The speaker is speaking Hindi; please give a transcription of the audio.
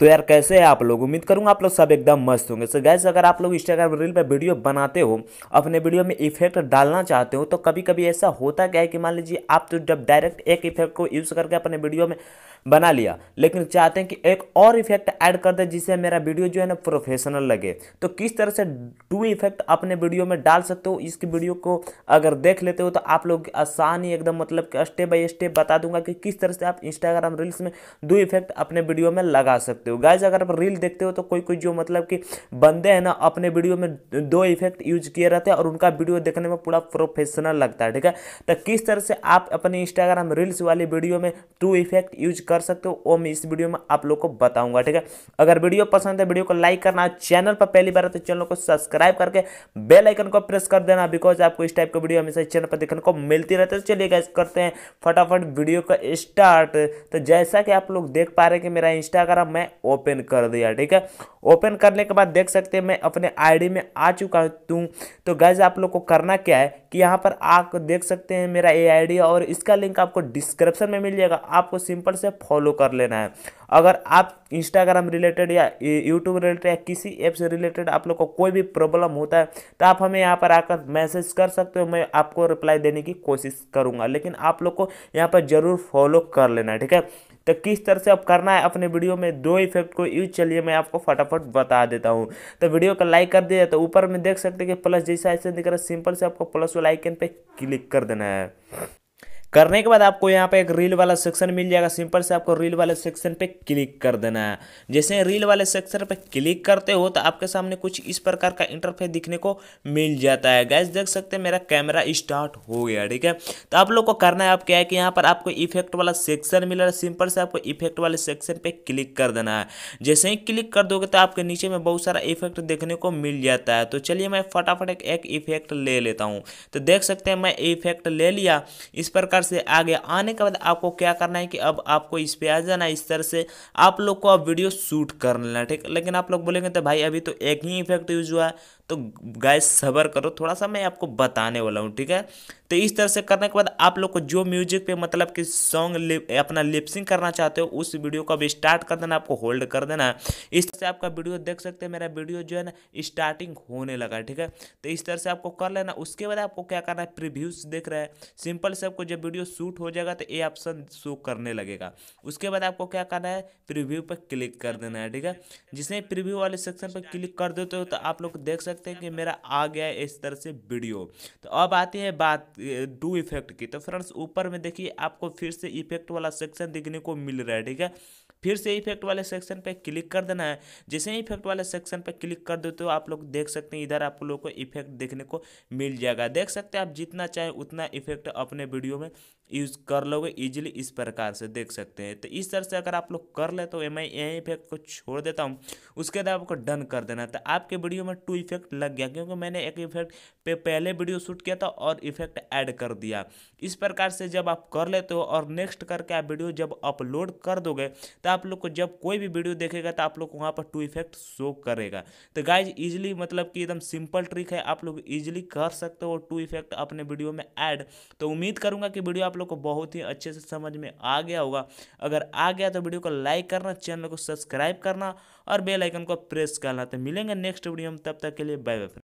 तो यार कैसे है आप लोग उम्मीद करूँगा आप लोग सब एकदम मस्त होंगे सो गैस अगर आप लोग इंस्टाग्राम रील पर वीडियो बनाते हो अपने वीडियो में इफेक्ट डालना चाहते हो तो कभी कभी ऐसा होता क्या है कि मान लीजिए आप तो जब डायरेक्ट एक इफेक्ट को यूज़ करके अपने वीडियो में बना लिया लेकिन चाहते हैं कि एक और इफेक्ट ऐड कर दे जिससे मेरा वीडियो जो है ना प्रोफेशनल लगे तो किस तरह से टू इफेक्ट अपने वीडियो में डाल सकते हो इसकी वीडियो को अगर देख लेते हो तो आप लोग आसान ही एकदम मतलब कि स्टेप बाई स्टेप बता दूंगा कि किस तरह से आप इंस्टाग्राम रील्स में दो इफेक्ट अपने वीडियो में लगा सकते हो गाइज अगर आप रील देखते हो तो कोई कोई जो मतलब कि बंदे हैं ना अपने वीडियो में दो इफेक्ट यूज किए रहते हैं और उनका वीडियो देखने में पूरा प्रोफेशनल लगता है ठीक है तो किस तरह से आप अपने इंस्टाग्राम रील्स वाली वीडियो में टू इफेक्ट यूज कर कर सकते हो वो मैं इस वीडियो में आप लोग को बताऊंगा ठीक है अगर वीडियो पसंद है वीडियो को लाइक करना चैनल पर पहली बार तो चैनल को सब्सक्राइब करके बेल आइकन को प्रेस कर देना बिकॉज आपको इस टाइप का वीडियो हमेशा चैनल पर देखने को मिलती रहती है तो चलिए गैस करते हैं फटाफट वीडियो का स्टार्ट तो जैसा कि आप लोग देख पा रहे कि मेरा इंस्टाग्राम मैं ओपन कर दिया ठीक है ओपन करने के बाद देख सकते हैं मैं अपने आईडी में आ चुका हूँ तो गैज आप लोग को करना क्या है कि यहाँ पर आप देख सकते हैं मेरा ए आई और इसका लिंक आपको डिस्क्रिप्शन में मिल जाएगा आपको सिंपल से फॉलो कर लेना है अगर आप इंस्टाग्राम रिलेटेड या यूट्यूब रिलेटेड या किसी ऐप से रिलेटेड आप लोग को कोई भी प्रॉब्लम होता है तो आप हमें यहाँ पर आकर मैसेज कर सकते हो मैं आपको रिप्लाई देने की कोशिश करूँगा लेकिन आप लोग को यहाँ पर ज़रूर फॉलो कर लेना ठीक है तो किस तरह से आप करना है अपने वीडियो में दो इफेक्ट को यूज चलिए मैं आपको फटाफट बता देता हूँ तो वीडियो का लाइक कर दिया तो ऊपर में देख सकते हैं कि प्लस जैसा ऐसे दिख रहा है सिंपल से आपको प्लस वाला आइकन पर क्लिक कर देना है करने के बाद आपको यहाँ पे एक रील वाला सेक्शन मिल जाएगा सिंपल से आपको रील वाले सेक्शन पे क्लिक कर देना है जैसे रील वाले सेक्शन पे क्लिक करते हो तो आपके सामने कुछ इस प्रकार का इंटरफेस दिखने को मिल जाता है गैस देख सकते हैं मेरा कैमरा स्टार्ट हो गया ठीक है तो आप लोग को करना है आप क्या है कि यहाँ पर आपको इफेक्ट वाला सेक्शन मिल रहा है सिंपल से आपको इफेक्ट वाले सेक्शन पर क्लिक कर देना है जैसे ही क्लिक कर दोगे तो आपके नीचे में बहुत सारा इफेक्ट देखने को मिल जाता है तो चलिए मैं फटाफट एक इफेक्ट ले लेता हूँ तो देख सकते हैं मैं इफेक्ट ले लिया इस प्रकार प्रकार से आगे आने के बाद आपको क्या करना है कि अब आपको इस पर आ जाना इस तरह से आप लोग को अब वीडियो शूट कर लेना ठीक लेकिन आप लोग बोलेंगे तो भाई अभी तो एक ही इफेक्ट यूज हुआ है तो गाय सबर करो थोड़ा सा मैं आपको बताने वाला हूँ ठीक है तो इस तरह से करने के बाद आप लोग को जो म्यूजिक पे मतलब कि सॉन्ग अपना लिपसिंग करना चाहते हो उस वीडियो को अभी स्टार्ट कर देना आपको होल्ड कर देना इस तरह से आपका वीडियो देख सकते हैं मेरा वीडियो जो है ना स्टार्टिंग होने लगा ठीक है तो इस तरह से आपको कर लेना उसके बाद आपको क्या करना है प्रिव्यूज देख रहे हैं सिंपल से आपको जब वीडियो शूट हो जाएगा तो ये ऑप्शन शो करने लगेगा उसके बाद आपको क्या करना है प्रिव्यू पर क्लिक कर देना है ठीक है जिसने प्रिव्यू वाले सेक्शन पर क्लिक कर देते हो तो आप लोग देख सकते हैं कि मेरा आ गया है इस तरह से वीडियो तो अब आती है बात डू इफेक्ट की तो फ्रेंड्स ऊपर में देखिए आपको फिर से इफेक्ट वाला सेक्शन देखने को मिल रहा है ठीक है फिर से इफेक्ट वाले सेक्शन पे क्लिक कर देना है जैसे ही इफेक्ट वाले सेक्शन पे क्लिक कर देते हो तो आप लोग देख सकते हैं इधर आप लोग को इफेक्ट देखने को मिल जाएगा देख सकते हैं आप जितना चाहे उतना इफेक्ट अपने वीडियो में यूज़ कर लोगे इजीली इस प्रकार से देख सकते हैं तो इस तरह से अगर आप लोग कर ले तो मैं यहीं इफेक्ट को छोड़ देता हूँ उसके बाद आपको डन कर देना था तो आपके वीडियो में टू इफेक्ट लग गया क्योंकि मैंने एक इफेक्ट पे पहले वीडियो शूट किया था और इफेक्ट ऐड कर दिया इस प्रकार से जब आप कर लेते हो और नेक्स्ट करके आप वीडियो जब अपलोड कर दोगे तो आप लोग को जब कोई भी वीडियो देखेगा तो आप लोग को वहाँ पर टू इफेक्ट शो करेगा तो गाइज ईजिली मतलब कि एकदम सिंपल ट्रिक है आप लोग ईजिली कर सकते हो टू इफेक्ट अपने वीडियो में ऐड तो उम्मीद करूँगा कि वीडियो आप लोग को बहुत ही अच्छे से समझ में आ गया होगा अगर आ गया तो वीडियो को लाइक करना चैनल को सब्सक्राइब करना और बेलाइकन को प्रेस करना तो मिलेंगे नेक्स्ट वीडियो में तब तक के लिए बाय बाय